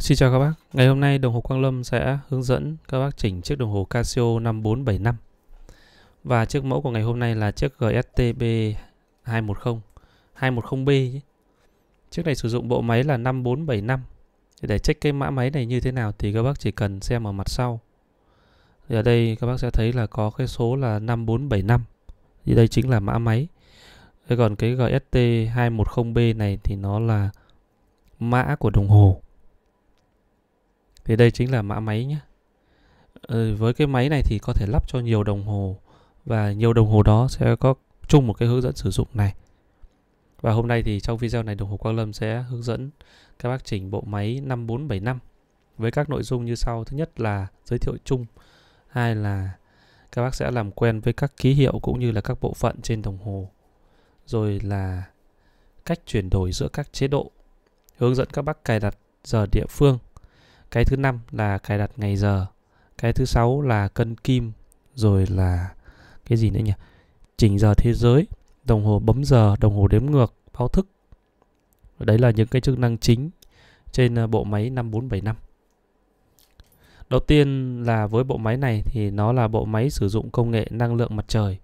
Xin chào các bác, ngày hôm nay đồng hồ Quang Lâm sẽ hướng dẫn các bác chỉnh chiếc đồng hồ Casio 5475 Và chiếc mẫu của ngày hôm nay là chiếc GSTB 210 210B Chiếc này sử dụng bộ máy là 5475 Để check cái mã máy này như thế nào thì các bác chỉ cần xem ở mặt sau thì Ở đây các bác sẽ thấy là có cái số là 5475 Thì đây chính là mã máy thế còn cái GST 210B này thì nó là mã của đồng hồ thì đây chính là mã máy nhé ừ, với cái máy này thì có thể lắp cho nhiều đồng hồ và nhiều đồng hồ đó sẽ có chung một cái hướng dẫn sử dụng này và hôm nay thì trong video này đồng hồ Quang Lâm sẽ hướng dẫn các bác chỉnh bộ máy 5475 với các nội dung như sau. Thứ nhất là giới thiệu chung, hai là các bác sẽ làm quen với các ký hiệu cũng như là các bộ phận trên đồng hồ. Rồi là cách chuyển đổi giữa các chế độ, hướng dẫn các bác cài đặt giờ địa phương cái thứ năm là cài đặt ngày giờ cái thứ sáu là cân kim rồi là cái gì nữa nhỉ chỉnh giờ thế giới đồng hồ bấm giờ đồng hồ đếm ngược báo thức đấy là những cái chức năng chính trên ờ, bộ máy 5475 đầu tiên là với bộ máy này thì nó là bộ máy sử dụng công nghệ năng lượng mặt trời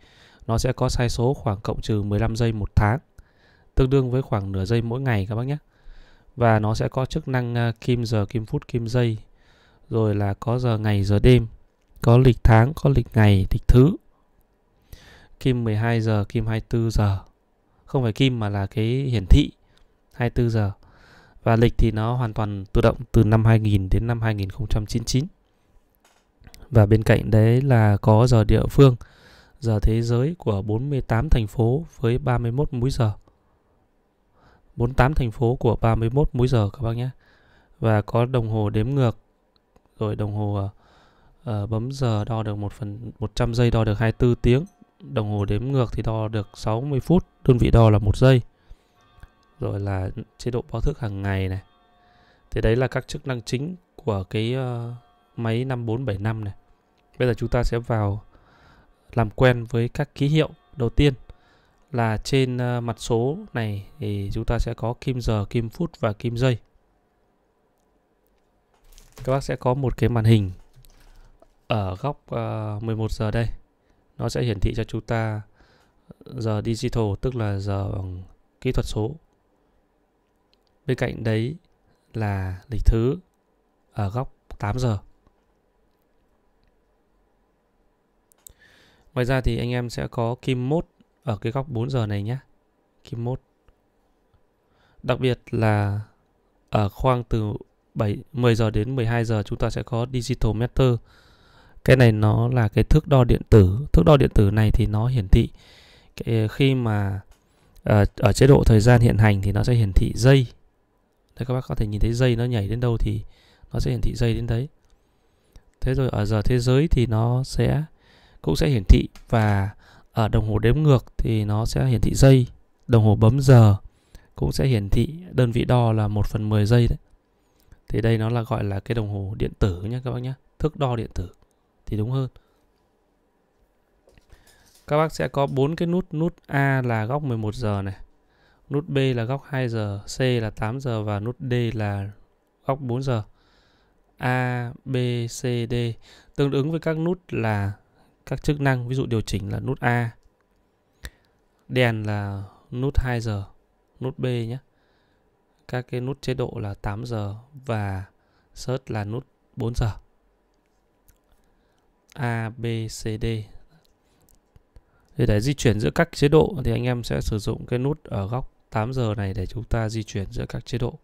nó sẽ có sai số khoảng cộng trừ 15 giây một tháng tương đương với khoảng nửa giây mỗi ngày các bác nhé và nó sẽ có chức năng ờ, kim giờ, kim phút, kim giây rồi là có giờ ngày, giờ đêm có lịch tháng, có lịch ngày, lịch thứ kim 12 giờ, kim 24 giờ không phải kim mà là cái hiển thị 24 giờ và lịch thì nó hoàn toàn tự động từ năm 2000 đến năm 2099 và bên cạnh đấy là có giờ địa phương giờ thế giới của 48 thành phố với 31 múi giờ 48 thành phố của 31 múi giờ các bác nhé và có đồng hồ đếm ngược rồi đồng hồ uh, bấm giờ đo được 1 phần 100 giây đo được 24 tiếng đồng hồ đếm ngược thì đo được 60 phút đơn vị đo là một giây rồi là chế độ báo thức hàng ngày này thì đấy là các chức năng chính của cái uh, máy 5475 này bây giờ chúng ta sẽ vào làm quen với các ký hiệu đầu tiên là trên ờ, mặt số này thì chúng ta sẽ có kim giờ, kim phút và kim giây. Các bác sẽ có một cái màn hình ở góc uh, ờ, 11 giờ đây. Nó sẽ hiển thị cho chúng ta giờ digital tức là giờ kỹ thuật số. Bên cạnh đấy là lịch thứ ở góc 8 giờ. Ngoài ra thì anh em sẽ có kim mốt ở cái góc 4 giờ này nhé kim mốt đặc biệt là ở khoang từ 7 10 giờ đến 12 giờ chúng ta sẽ có digital meter cái này nó là cái thước đo điện tử thước đo điện tử này thì nó hiển thị cái, khi mà ở, ờ, ở chế độ thời gian hiện hành thì nó sẽ hiển thị giây đấy các bác có thể nhìn thấy dây nó nhảy đến đâu thì nó sẽ hiển thị dây đến đấy thế rồi ở giờ thế giới thì nó sẽ cũng sẽ hiển thị và ở đồng hồ đếm ngược thì nó sẽ hiển thị giây đồng hồ bấm giờ cũng sẽ hiển thị đơn vị đo là 1 phần 10 giây đấy thì đây nó là gọi là cái đồng hồ điện tử nhé các bác nhé thước đo điện tử thì đúng hơn các bác sẽ có bốn cái nút nút A là góc 11 giờ này nút B là góc 2 giờ C là 8 giờ và nút D là góc 4 giờ A B C D tương ứng với các nút là các chức năng ví dụ điều chỉnh là nút A đèn là nút 2 giờ nút B nhé các cái nút chế độ là 8 giờ và search là nút 4 giờ A, B, C, D để, để di chuyển giữa các chế độ thì anh em sẽ sử dụng cái nút ở góc 8 giờ này để chúng ta di chuyển giữa các chế độ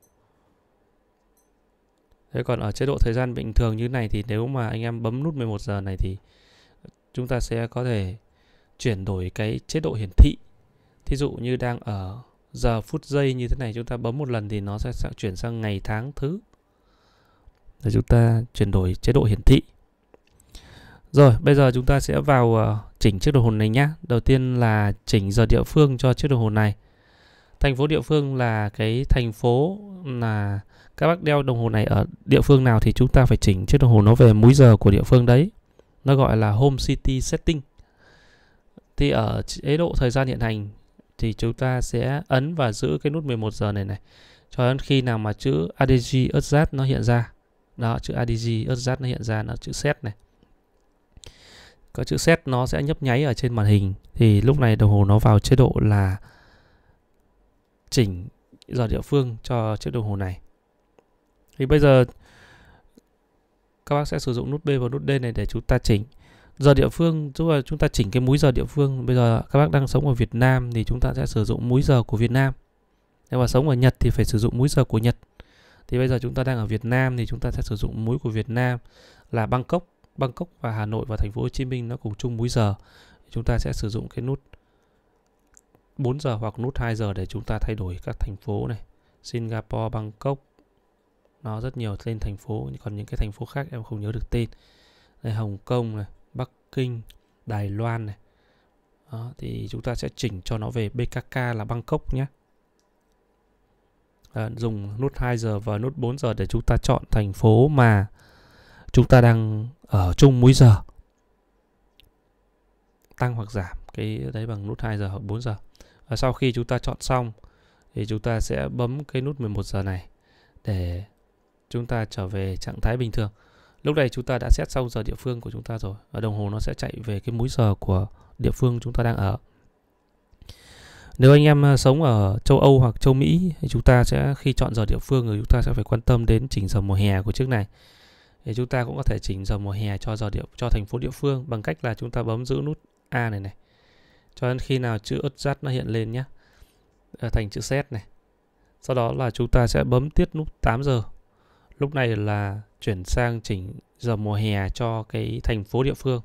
Thế còn ở chế độ thời gian bình thường như này thì nếu mà anh em bấm nút 11 giờ này thì chúng ta sẽ có thể chuyển đổi cái chế độ hiển thị thí dụ như đang ở giờ phút giây như thế này chúng ta bấm một lần thì nó sẽ chuyển sang ngày tháng thứ để chúng ta chuyển đổi chế độ hiển thị rồi bây giờ chúng ta sẽ vào ờ, chỉnh chiếc đồng hồ này nhé đầu tiên là chỉnh giờ địa phương cho chiếc đồng hồ này thành phố địa phương là cái thành phố là các bác đeo đồng hồ này ở địa phương nào thì chúng ta phải chỉnh chiếc đồng hồ nó về múi giờ của địa phương đấy nó gọi là Home City Setting thì ở chế độ thời gian hiện hành thì chúng ta sẽ ấn và giữ cái nút 11 giờ này này cho đến khi nào mà chữ adg earthzat nó hiện ra đó chữ adg earthzat nó hiện ra nó chữ set này có chữ set nó sẽ nhấp nháy ở trên màn hình thì lúc này đồng hồ nó vào chế độ là chỉnh giờ địa phương cho chiếc đồng hồ này thì bây giờ các bác sẽ sử dụng nút B và nút D này để chúng ta chỉnh giờ địa phương tức là chúng ta chỉnh cái múi giờ địa phương bây giờ các bác đang sống ở Việt Nam thì chúng ta sẽ sử dụng múi giờ của Việt Nam nếu mà sống ở Nhật thì phải sử dụng múi giờ của Nhật thì bây giờ chúng ta đang ở Việt Nam thì chúng ta sẽ sử dụng múi của Việt Nam là Bangkok Bangkok và Hà Nội và thành phố Hồ Chí Minh nó cùng chung múi giờ chúng ta sẽ sử dụng cái nút 4 giờ hoặc nút 2 giờ để chúng ta thay đổi các thành phố này Singapore, Bangkok, nó rất nhiều tên thành phố còn những cái thành phố khác em không nhớ được tên đây Hồng Kông này Bắc Kinh Đài Loan này đó, thì chúng ta sẽ chỉnh cho nó về BKK là Bangkok nhé à, dùng nút 2 giờ và nút 4 giờ để chúng ta chọn thành phố mà chúng ta đang ở chung múi giờ tăng hoặc giảm cái đấy bằng nút 2 giờ hoặc 4 giờ và sau khi chúng ta chọn xong thì chúng ta sẽ bấm cái nút 11 giờ này để chúng ta trở về trạng thái bình thường lúc này chúng ta đã xét xong giờ địa phương của chúng ta rồi và đồng hồ nó sẽ chạy về cái múi giờ của địa phương chúng ta đang ở nếu anh em ờ, sống ở châu Âu hoặc châu Mỹ thì chúng ta sẽ khi chọn giờ địa phương thì chúng ta sẽ phải quan tâm đến chỉnh giờ mùa hè của chiếc này thì chúng ta cũng có thể chỉnh giờ mùa hè cho giờ địa cho thành phố địa phương bằng cách là chúng ta bấm giữ nút A này này cho đến khi nào chữ ớt dắt nó hiện lên nhé ờ, thành chữ Z này sau đó là chúng ta sẽ bấm tiếp nút 8 giờ lúc này là chuyển sang chỉnh giờ mùa hè cho cái thành phố địa phương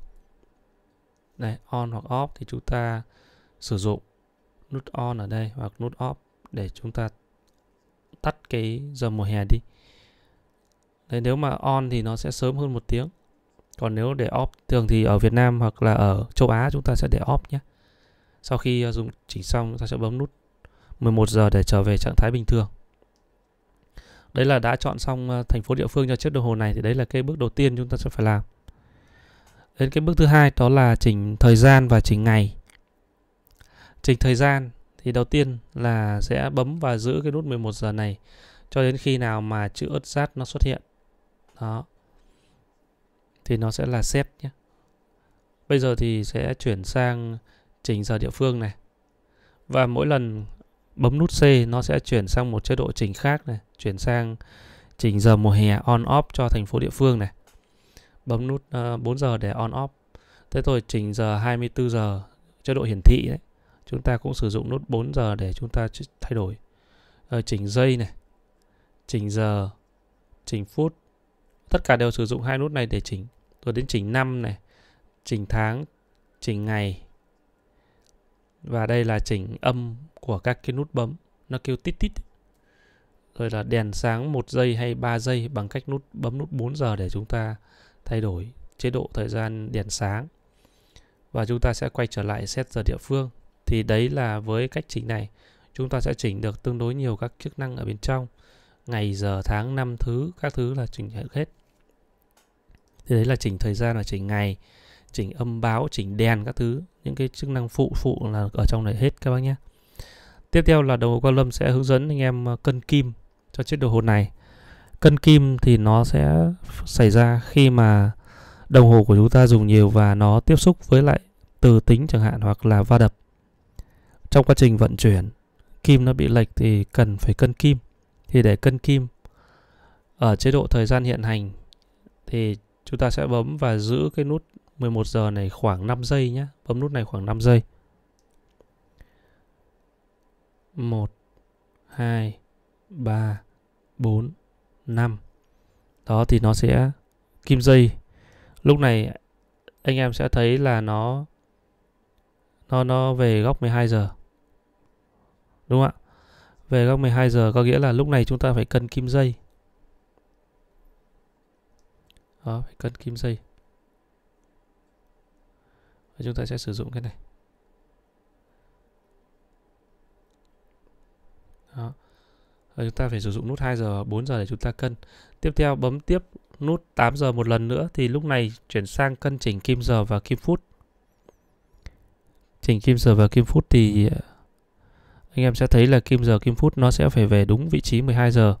này on hoặc off thì chúng ta sử dụng nút on ở đây hoặc nút off để chúng ta tắt cái giờ mùa hè đi Đấy, nếu mà on thì nó sẽ sớm hơn một tiếng còn nếu để off thường thì ở Việt Nam hoặc là ở châu Á chúng ta sẽ để off nhé sau khi ờ, dùng chỉnh xong chúng ta sẽ bấm nút 11 giờ để trở về trạng thái bình thường đấy là đã chọn xong ờ, thành phố địa phương cho chiếc đồng hồ này thì đấy là cái bước đầu tiên chúng ta sẽ phải làm đến cái bước thứ hai đó là chỉnh thời gian và chỉnh ngày chỉnh thời gian thì đầu tiên là sẽ bấm và giữ cái nút 11 giờ này cho đến khi nào mà chữ ớt rát nó xuất hiện đó thì nó sẽ là set nhé bây giờ thì sẽ chuyển sang chỉnh giờ địa phương này và mỗi lần bấm nút C nó sẽ chuyển sang một chế độ chỉnh khác này, chuyển sang chỉnh giờ mùa hè on off cho thành phố địa phương này. Bấm nút uh, ờ, 4 giờ để on off. Thế thôi chỉnh giờ 24 giờ chế độ hiển thị đấy. Chúng ta cũng sử dụng nút 4 giờ để chúng ta thay đổi. Uh, ờ, chỉnh giây này, chỉnh giờ, chỉnh phút. Tất cả đều sử dụng hai nút này để chỉnh. Rồi đến chỉnh năm này, chỉnh tháng, chỉnh ngày, và đây là chỉnh âm của các cái nút bấm nó kêu tít tít rồi là đèn sáng 1 giây hay 3 giây bằng cách nút bấm nút 4 giờ để chúng ta thay đổi chế độ thời gian đèn sáng và chúng ta sẽ quay trở lại set giờ địa phương thì đấy là với cách chỉnh này chúng ta sẽ chỉnh được tương đối nhiều các chức năng ở bên trong ngày giờ tháng năm thứ các thứ là chỉnh hết thì đấy là chỉnh thời gian là chỉnh ngày chỉnh âm báo chỉnh đèn các thứ những cái chức năng phụ phụ là ở trong này hết các bác nhé tiếp theo là đồng hồ đầu lâm sẽ hướng dẫn anh em ờ, cân kim cho chiếc đồng hồ này cân kim thì nó sẽ xảy ra khi mà đồng hồ của chúng ta dùng nhiều và nó tiếp xúc với lại từ tính chẳng hạn hoặc là va đập trong quá trình vận chuyển kim nó bị lệch thì cần phải cân kim thì để cân kim ở chế độ thời gian hiện hành thì chúng ta sẽ bấm và giữ cái nút 11 giờ này khoảng 5 giây nhé. Bấm nút này khoảng 5 giây. 1, 2, 3, 4, 5. Đó thì nó sẽ kim dây. Lúc này anh em sẽ thấy là nó nó nó về góc 12 giờ. Đúng không ạ? Về góc 12 giờ có nghĩa là lúc này chúng ta phải cân kim dây. Đó, phải cân kim dây và chúng ta sẽ sử dụng cái này Đó. Và chúng ta phải sử dụng nút 2 giờ 4 giờ để chúng ta cân tiếp theo bấm tiếp nút 8 giờ một lần nữa thì lúc này chuyển sang cân chỉnh kim giờ và kim phút chỉnh kim giờ và kim phút thì ờ, anh em sẽ thấy là kim giờ kim phút nó sẽ phải về đúng vị trí 12 giờ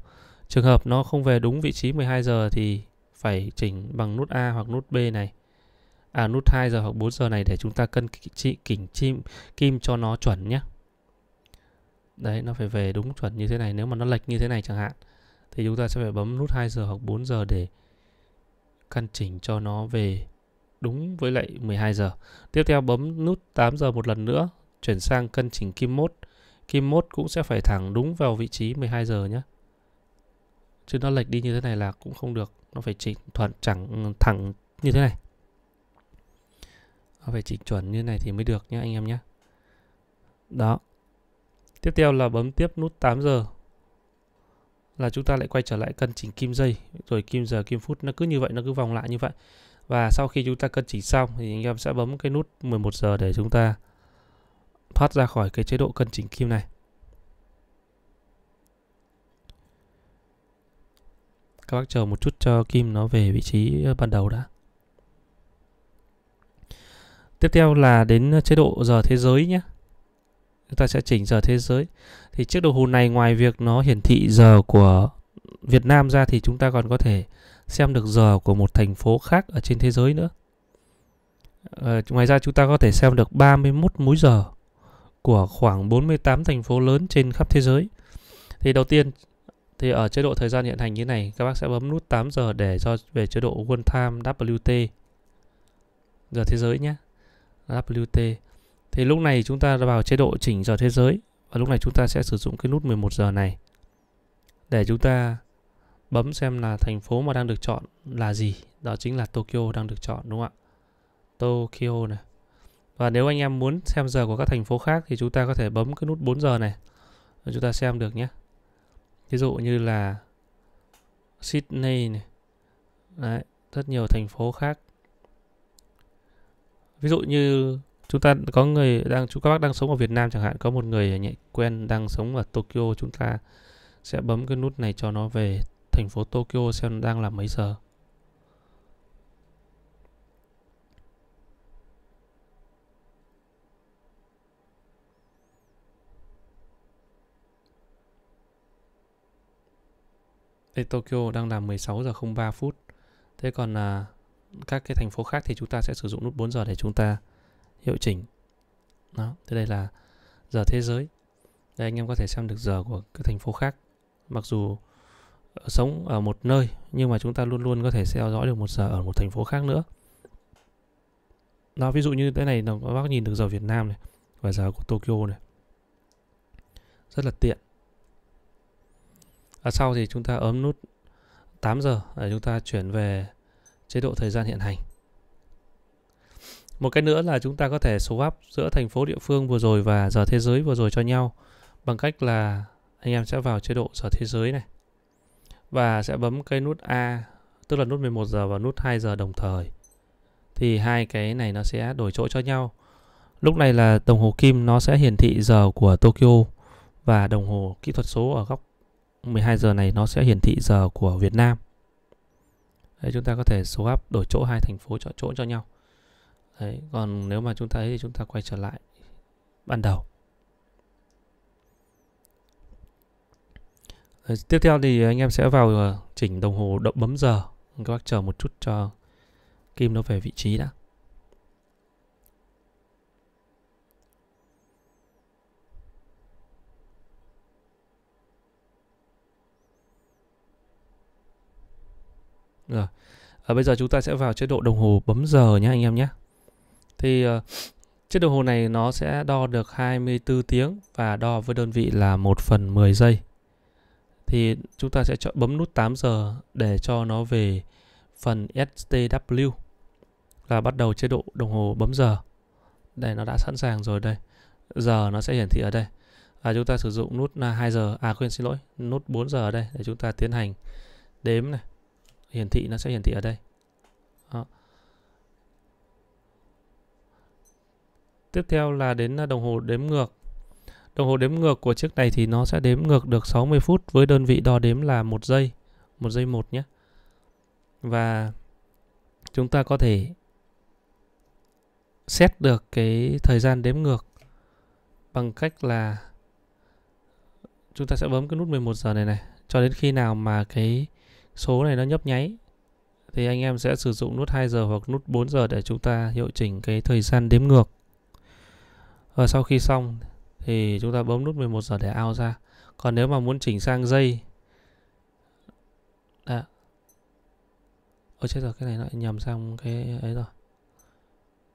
trường hợp nó không về đúng vị trí 12 giờ thì phải chỉnh bằng nút A hoặc nút B này à, nút 2 giờ hoặc 4 giờ này để chúng ta cân trị kỉnh chim kim cho nó chuẩn nhé đấy nó phải về đúng chuẩn như thế này nếu mà nó lệch như thế này chẳng hạn thì chúng ta sẽ phải bấm nút 2 giờ hoặc 4 giờ để căn chỉnh cho nó về đúng với lại 12 giờ tiếp theo bấm nút 8 giờ một lần nữa chuyển sang cân chỉnh kim mốt kim mốt cũng sẽ phải thẳng đúng vào vị trí 12 giờ nhé chứ nó lệch đi như thế này là cũng không được nó phải chỉnh thuận chẳng thẳng như thế này nó phải chỉnh chuẩn như này thì mới được nhé anh em nhé đó tiếp theo là bấm tiếp nút 8 giờ là chúng ta lại quay trở lại cân chỉnh kim giây rồi kim giờ kim phút nó cứ như vậy nó cứ vòng lại như vậy và sau khi chúng ta cân chỉnh xong thì anh em sẽ bấm cái nút 11 giờ để chúng ta thoát ra khỏi cái chế độ cân chỉnh kim này các bác chờ một chút cho kim nó về vị trí ờ, ban đầu đã Tiếp theo là đến ờ, chế độ giờ thế giới nhé. Chúng ta sẽ chỉnh giờ thế giới. Thì chiếc đồng hồ này ngoài việc nó hiển thị giờ của Việt Nam ra thì chúng ta còn có thể xem được giờ của một thành phố khác ở trên thế giới nữa. À, ngoài ra chúng ta có thể xem được 31 múi giờ của khoảng 48 thành phố lớn trên khắp thế giới. Thì đầu tiên thì ở chế độ thời gian hiện hành như này các bác sẽ bấm nút 8 giờ để cho về chế độ World Time WT giờ thế giới nhé. WT thì lúc này chúng ta vào chế độ chỉnh giờ thế giới và lúc này chúng ta sẽ sử dụng cái nút 11 giờ này để chúng ta bấm xem là thành phố mà đang được chọn là gì đó chính là Tokyo đang được chọn đúng không ạ Tokyo này và nếu anh em muốn xem giờ của các thành phố khác thì chúng ta có thể bấm cái nút 4 giờ này rồi chúng ta xem được nhé ví dụ như là Sydney này Đấy, rất nhiều thành phố khác ví dụ như chúng ta có người đang chúng các bác đang sống ở Việt Nam chẳng hạn có một người nhạy quen đang sống ở Tokyo chúng ta sẽ bấm cái nút này cho nó về thành phố Tokyo xem đang là mấy giờ Đây Tokyo đang là 16 giờ 03 phút. Thế còn là các cái thành phố khác thì chúng ta sẽ sử dụng nút 4 giờ để chúng ta hiệu chỉnh đó thế đây là giờ thế giới đây anh em có thể xem được giờ của các thành phố khác mặc dù sống ở một nơi nhưng mà chúng ta luôn luôn có thể theo dõi được một giờ ở một thành phố khác nữa đó ví dụ như thế này là các bác nhìn được giờ Việt Nam này và giờ của Tokyo này rất là tiện ở sau thì chúng ta ấm nút 8 giờ để chúng ta chuyển về chế độ thời gian hiện hành. Một cái nữa là chúng ta có thể swap giữa thành phố địa phương vừa rồi và giờ thế giới vừa rồi cho nhau bằng cách là anh em sẽ vào chế độ giờ thế giới này và sẽ bấm cái nút A tức là nút 11 giờ và nút 2 giờ đồng thời thì hai cái này nó sẽ đổi chỗ cho nhau. Lúc này là đồng hồ kim nó sẽ hiển thị giờ của Tokyo và đồng hồ kỹ thuật số ở góc 12 giờ này nó sẽ hiển thị giờ của Việt Nam. Đấy, chúng ta có thể swap đổi chỗ hai thành phố chọn chỗ cho nhau Đấy, còn nếu mà chúng ta ấy thì chúng ta quay trở lại ban đầu Đấy, tiếp theo thì anh em sẽ vào ờ, chỉnh đồng hồ động bấm giờ các bác chờ một chút cho kim nó về vị trí đã Rồi. À, bây giờ chúng ta sẽ vào chế độ đồng hồ bấm giờ nhé anh em nhé. Thì uh, ờ, chiếc đồng hồ này nó sẽ đo được 24 tiếng và đo với đơn vị là 1 phần 10 giây. Thì chúng ta sẽ chọn bấm nút 8 giờ để cho nó về phần STW và bắt đầu chế độ đồng hồ bấm giờ. Đây nó đã sẵn sàng rồi đây. Giờ nó sẽ hiển thị ở đây. Và chúng ta sử dụng nút 2 à, giờ, à quên xin lỗi, nút 4 giờ ở đây để chúng ta tiến hành đếm này hiển thị nó sẽ hiển thị ở đây Đó. tiếp theo là đến à, đồng hồ đếm ngược đồng hồ đếm ngược của chiếc này thì nó sẽ đếm ngược được 60 phút với đơn vị đo đếm là một giây một giây một nhé và chúng ta có thể xét được cái thời gian đếm ngược bằng cách là chúng ta sẽ bấm cái nút 11 giờ này này cho đến khi nào mà cái số này nó nhấp nháy thì anh em sẽ sử dụng nút 2 giờ hoặc nút 4 giờ để chúng ta hiệu chỉnh cái thời gian đếm ngược và sau khi xong thì chúng ta bấm nút 11 giờ để out ra còn nếu mà muốn chỉnh sang giây đã à, ôi chết rồi cái này lại nhầm sang cái ấy rồi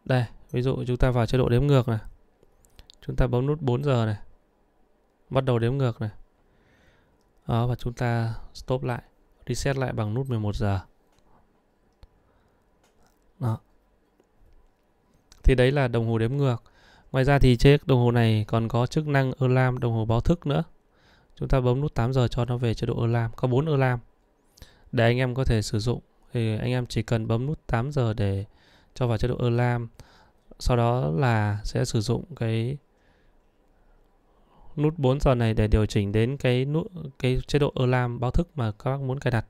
đây ví dụ chúng ta vào chế độ đếm ngược này chúng ta bấm nút 4 giờ này bắt đầu đếm ngược này đó và chúng ta stop lại reset lại bằng nút 11 giờ đó thì đấy là đồng hồ đếm ngược ngoài ra thì chiếc đồng hồ này còn có chức năng alarm đồng hồ báo thức nữa chúng ta bấm nút 8 giờ cho nó về chế độ alarm có 4 alarm để anh em có thể sử dụng thì anh em chỉ cần bấm nút 8 giờ để cho vào chế độ alarm sau đó là sẽ sử dụng cái nút 4 giờ này để điều chỉnh đến cái nút cái chế độ alarm báo thức mà các bác muốn cài đặt.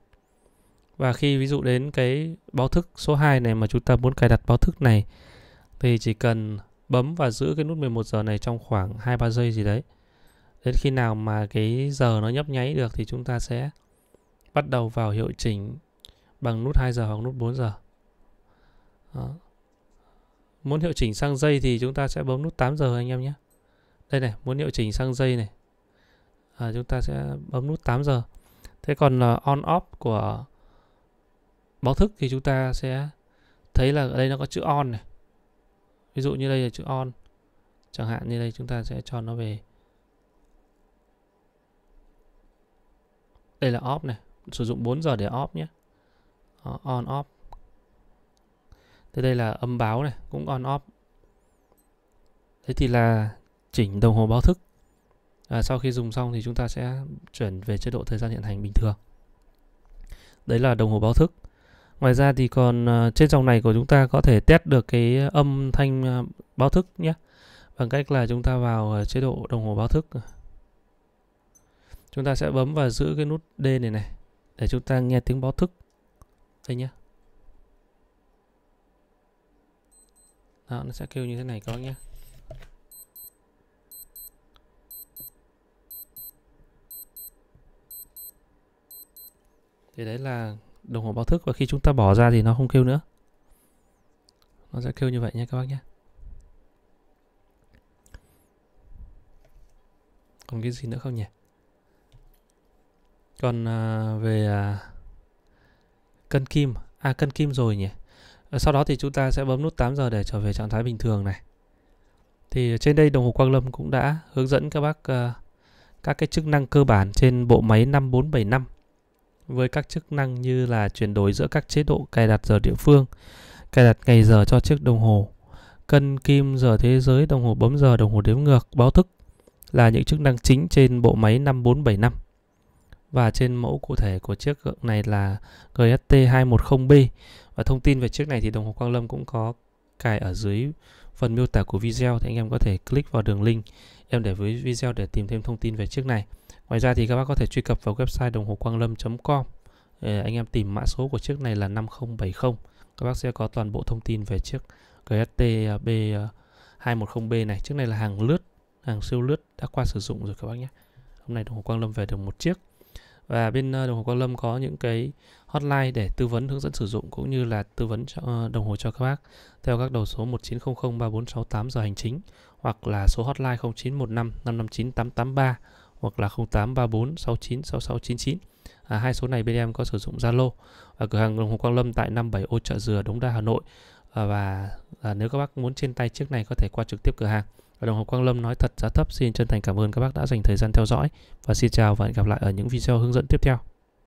Và khi ví dụ đến cái báo thức số 2 này mà chúng ta muốn cài đặt báo thức này thì chỉ cần bấm và giữ cái nút 11 giờ này trong khoảng 2 3 giây gì đấy. Đến khi nào mà cái giờ nó nhấp nháy được thì chúng ta sẽ bắt đầu vào hiệu chỉnh bằng nút 2 giờ hoặc nút 4 giờ. Đó. Muốn hiệu chỉnh sang giây thì chúng ta sẽ bấm nút 8 giờ anh em nhé đây này muốn hiệu chỉnh sang giây này à, chúng ta sẽ bấm nút 8 giờ thế còn uh, on off của báo thức thì chúng ta sẽ thấy là ở đây nó có chữ on này ví dụ như đây là chữ on chẳng hạn như đây chúng ta sẽ cho nó về đây là off này sử dụng 4 giờ để off nhé Đó, on off thế đây là âm báo này cũng on off thế thì là chỉnh đồng hồ báo thức à, sau khi dùng xong thì chúng ta sẽ chuyển về chế độ thời gian hiện hành bình thường đấy là đồng hồ báo thức ngoài ra thì còn à, trên dòng này của chúng ta có thể test được cái âm thanh à, báo thức nhé bằng cách là chúng ta vào à, chế độ đồng hồ báo thức chúng ta sẽ bấm và giữ cái nút D này này để chúng ta nghe tiếng báo thức đây nhé Đó, nó sẽ kêu như thế này các bác nhé thì đấy là đồng hồ báo thức và khi chúng ta bỏ ra thì nó không kêu nữa nó sẽ kêu như vậy nha các bác nhé còn cái gì nữa không nhỉ còn à, về à, cân kim à cân kim rồi nhỉ ờ, sau đó thì chúng ta sẽ bấm nút 8 giờ để trở về trạng thái bình thường này thì trên đây đồng hồ quang lâm cũng đã hướng dẫn các bác à, các cái chức năng cơ bản trên bộ máy 5475 với các chức năng như là chuyển đổi giữa các chế độ cài đặt giờ địa phương, cài đặt ngày giờ cho chiếc đồng hồ, cân kim giờ thế giới, đồng hồ bấm giờ, đồng hồ đếm ngược, báo thức là những chức năng chính trên bộ máy 5475. Và trên mẫu cụ thể của chiếc gượng này là GST210B. Và thông tin về chiếc này thì đồng hồ Quang Lâm cũng có cài ở dưới phần miêu tả của video thì anh em có thể click vào đường link em để với video để tìm thêm thông tin về chiếc này. Ngoài ra thì các bác có thể truy cập vào website đồng hồ quang lâm.com ờ, anh em tìm mã số của chiếc này là 5070 các bác sẽ có toàn bộ thông tin về chiếc GST B210B ờ, này chiếc này là hàng lướt hàng siêu lướt đã qua sử dụng rồi các bác nhé hôm nay đồng hồ Quang Lâm về được một chiếc và bên ờ, đồng hồ Quang Lâm có những cái hotline để tư vấn hướng dẫn sử dụng cũng như là tư vấn cho, đồng hồ cho các bác theo các đầu số 1900 3468 giờ hành chính hoặc là số hotline 0915 559 883 hoặc là 0834696699 À, hai số này bên em có sử dụng Zalo và cửa hàng đồng hồ Quang Lâm tại 57 ô chợ dừa Đống Đa Hà Nội à, và à, nếu các bác muốn trên tay chiếc này có thể qua trực tiếp cửa hàng và đồng hồ Quang Lâm nói thật giá thấp xin chân thành cảm ơn các bác đã dành thời gian theo dõi và xin chào và hẹn gặp lại ở những video hướng dẫn tiếp theo